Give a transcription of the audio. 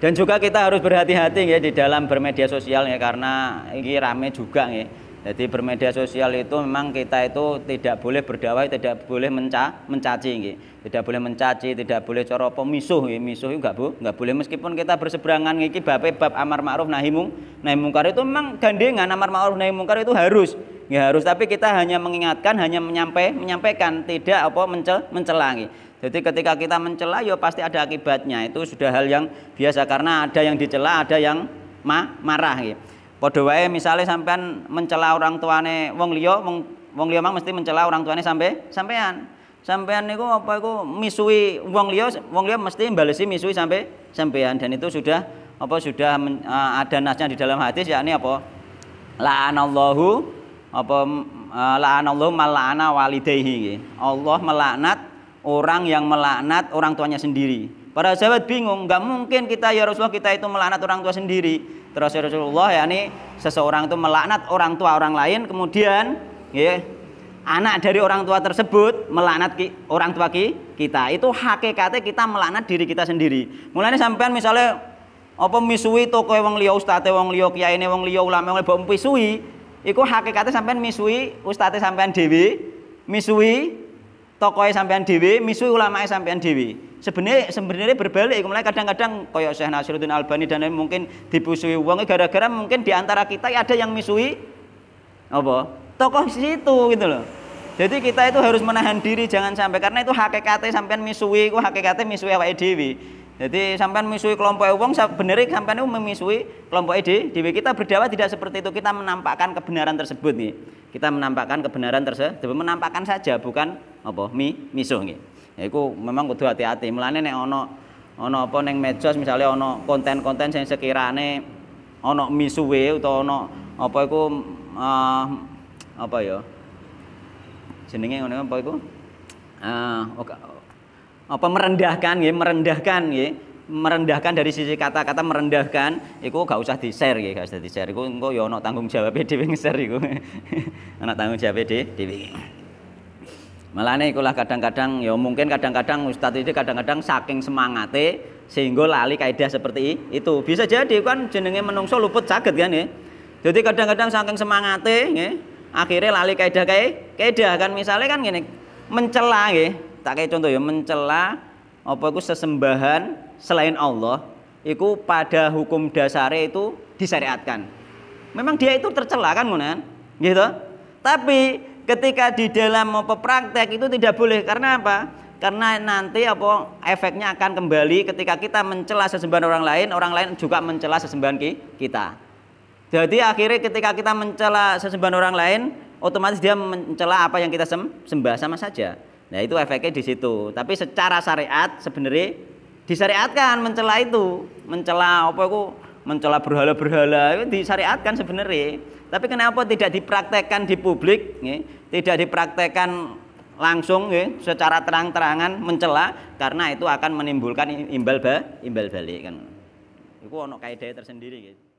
Dan juga kita harus berhati-hati ya di dalam bermedia sosial ya karena ini rame juga ya. Jadi bermedia sosial itu memang kita itu tidak boleh berdakwah, tidak boleh menca, mencaci, gitu. tidak boleh mencaci, tidak boleh coro misuh, gitu. misuh enggak bu, enggak boleh meskipun kita berseberangan gitu, bab bab amar ma'ruf nahi mungkar itu memang gandengan amar ma'ruf nahi mungkar itu harus nggak harus tapi kita hanya mengingatkan hanya menyampai menyampaikan tidak apa mencel, mencelangi jadi ketika kita mencela ya pasti ada akibatnya itu sudah hal yang biasa karena ada yang dicela ada yang ma marah gitu Padha wae misale sampean mencela orang tuane wong liya, wong wong liya mang mesti mencela orang tuane sampe sampean. Sampean niku apa iku misui wong liya, wong liya mesti mbalesi misui sampe sampean dan itu sudah apa sudah men, eh, ada nasnya di dalam hadis yakni apa? La'anallahu apa eh, Allah mal'ana walidayhi Allah melaknat orang yang melaknat orang tuanya sendiri. Para sahabat bingung, nggak mungkin kita ya Rasulullah kita itu melaknat orang tua sendiri. Terus ya Rasulullah yakni seseorang itu melaknat orang tua orang lain kemudian ya anak dari orang tua tersebut melaknat ki, orang tua ki, kita. Itu hakikatnya kita melaknat diri kita sendiri. mulai sampean misalnya apa misui toko wong liya ustate wong liya kiai wong liya ulama wong mbok misui Iku hakikatnya sampean misui ustadz sampean dewi, misui tokoe sampean dewi, misui ulama sampean dewi. Sebenarnya sebenarnya berbalik. Mulai kadang-kadang koyo Syekh Nasiruddin Albani dan lain mungkin dibusui uangnya gara-gara mungkin diantara kita ya ada yang misui apa tokoh situ gitu loh. Jadi kita itu harus menahan diri jangan sampai karena itu hakikatnya sampean misui, Iku hakikatnya misui awake dewi jadi sampai misui kelompok wong bener sampai itu memisui kelompok ide Jadi kita berdakwah tidak seperti itu kita menampakkan kebenaran tersebut nih. Kita menampakkan kebenaran tersebut menampakkan saja bukan apa mi misuh nih. Ya, itu memang kudu hati-hati. Mulane nih ono ono apa medsos misalnya ono konten-konten yang sekirane ono misuwe atau ono apa itu uh, ah, apa ya jenenge ngono apa iku uh, apa merendahkan ya merendahkan ya merendahkan dari sisi kata-kata merendahkan itu gak usah di-share ya gak usah di-share itu engko ya ana tanggung jawab dhewe nge-share iku ana tanggung jawab dhewe malahnya ikulah kadang-kadang ya mungkin kadang-kadang ustadz itu kadang-kadang saking semangate sehingga lali kaidah seperti itu bisa jadi kan jenenge menungso luput sakit kan ya jadi kadang-kadang saking semangate ya, akhirnya lali kaidah kayak kaidah kan misalnya kan gini mencela ya tak kayak contoh ya mencela apa itu sesembahan selain Allah itu pada hukum dasar itu disyariatkan. Memang dia itu tercela kan munan gitu. Tapi ketika di dalam apa praktek itu tidak boleh karena apa? Karena nanti apa efeknya akan kembali ketika kita mencela sesembahan orang lain, orang lain juga mencela sesembahan kita. Jadi akhirnya ketika kita mencela sesembahan orang lain, otomatis dia mencela apa yang kita sembah sama saja. Nah itu efeknya di situ. Tapi secara syariat sebenarnya disyariatkan mencela itu, mencela apa itu, mencela berhala-berhala itu disyariatkan sebenarnya. Tapi kenapa tidak dipraktekkan di publik, ya? tidak dipraktekkan langsung ya? secara terang-terangan mencela karena itu akan menimbulkan imbal ba, imbal balik kan. Itu ono kaidah tersendiri gitu.